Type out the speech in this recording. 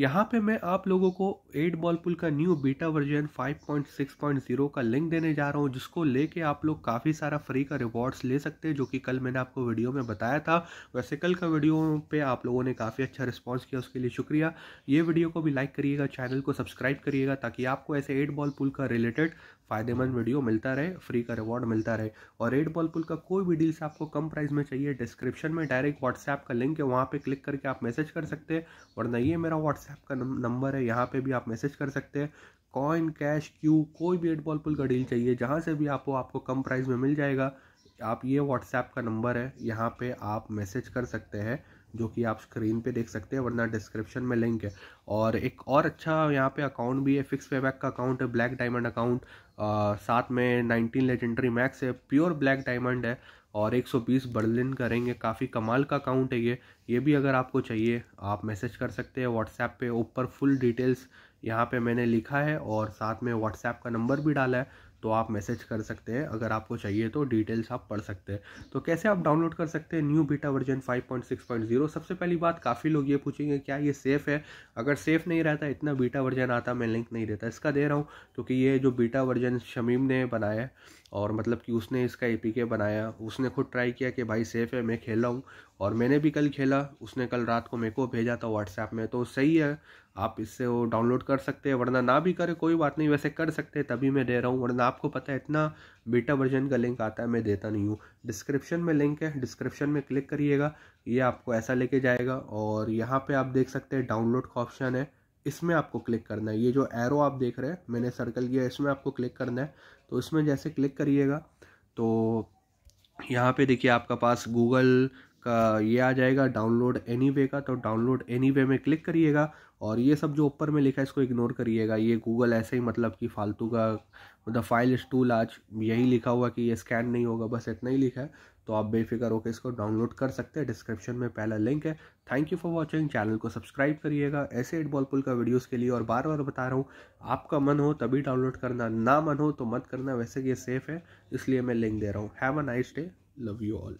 यहाँ पे मैं आप लोगों को एट बॉल पुल का न्यू बीटा वर्जन 5.6.0 का लिंक देने जा रहा हूँ जिसको लेके आप लोग काफ़ी सारा फ्री का रिवॉर्ड्स ले सकते हैं जो कि कल मैंने आपको वीडियो में बताया था वैसे कल का वीडियो पे आप लोगों ने काफ़ी अच्छा रिस्पॉन्स किया उसके लिए शुक्रिया ये वीडियो को भी लाइक करिएगा चैनल को सब्सक्राइब करिएगा ताकि आपको ऐसे एट बॉल पुल का रिलेटेड फ़ायदेमंद वीडियो मिलता रहे फ्री का रिवॉर्ड मिलता रहे और एट बॉल पुल का कोई भी डील्स आपको कम प्राइस में चाहिए डिस्क्रिप्शन में डायरेक्ट व्हाट्सएप का लिंक है वहाँ पर क्लिक करके आप मैसेज कर सकते हैं और नहीं है मेरा व्हाट्सएप व्हाट्सएप का नंबर है यहाँ पे भी आप मैसेज कर सकते हैं कॉइन कैश क्यू कोई भी एट बॉल पुल का डील चाहिए जहाँ से भी आपको आपको कम प्राइस में मिल जाएगा आप ये व्हाट्सएप का नंबर है यहाँ पे आप मैसेज कर सकते हैं जो कि आप स्क्रीन पे देख सकते हैं वरना डिस्क्रिप्शन में लिंक है और एक और अच्छा यहाँ पे अकाउंट भी है फिक्स पेबैक का अकाउंट है ब्लैक डायमंड अकाउंट साथ में नाइनटीन लेजेंडरी मैक्स है प्योर ब्लैक डायमंड है और 120 बर्लिन करेंगे काफ़ी कमाल का अकाउंट है ये ये भी अगर आपको चाहिए आप मैसेज कर सकते हैं व्हाट्सएप पे ऊपर फुल डिटेल्स यहाँ पे मैंने लिखा है और साथ में व्हाट्सएप का नंबर भी डाला है तो आप मैसेज कर सकते हैं अगर आपको चाहिए तो डिटेल्स आप पढ़ सकते हैं तो कैसे आप डाउनलोड कर सकते हैं न्यू बीटा वर्जन 5.6.0 सबसे पहली बात काफ़ी लोग ये पूछेंगे क्या ये सेफ़ है अगर सेफ़ नहीं रहता इतना बीटा वर्जन आता मैं लिंक नहीं देता इसका दे रहा हूँ क्योंकि ये जो बीटा वर्जन शमीम ने बनाया और मतलब कि उसने इसका ए बनाया उसने खुद ट्राई किया कि भाई सेफ़ है मैं खेल रहा हूँ और मैंने भी कल खेला उसने कल रात को मेरे को भेजा था व्हाट्सएप में तो सही है आप इससे वो डाउनलोड कर सकते हैं वरना ना भी करें कोई बात नहीं वैसे कर सकते हैं तभी मैं दे रहा हूँ वरना आपको पता है इतना बीटा वर्जन का लिंक आता है मैं देता नहीं हूँ डिस्क्रिप्शन में लिंक है डिस्क्रिप्शन में क्लिक करिएगा ये आपको ऐसा लेके जाएगा और यहाँ पर आप देख सकते हैं डाउनलोड का ऑप्शन है इसमें आपको क्लिक करना है ये जो एरो आप देख रहे हैं मैंने सर्कल किया इसमें आपको क्लिक करना है तो इसमें जैसे क्लिक करिएगा तो यहाँ पे देखिए आपका पास गूगल का ये आ जाएगा डाउनलोड एनी वे का तो डाउनलोड एनी वे में क्लिक करिएगा और ये सब जो ऊपर में लिखा है इसको इग्नोर करिएगा ये गूगल ऐसे ही मतलब कि फालतू का द फाइल स्टूल आज यही लिखा हुआ कि ये स्कैन नहीं होगा बस इतना ही लिखा है तो आप बेफिक्र होकर इसको डाउनलोड कर सकते हैं डिस्क्रिप्शन में पहला लिंक है thank you for watching channel को सब्सक्राइब करिएगा ऐसे एट बॉल पुल का वीडियोज़ के लिए और बार बार बता रहा हूँ आपका मन हो तभी डाउनलोड करना ना मन हो तो मत करना वैसे कि ये सेफ़ है इसलिए मैं लिंक दे रहा हूँ have a nice day love you all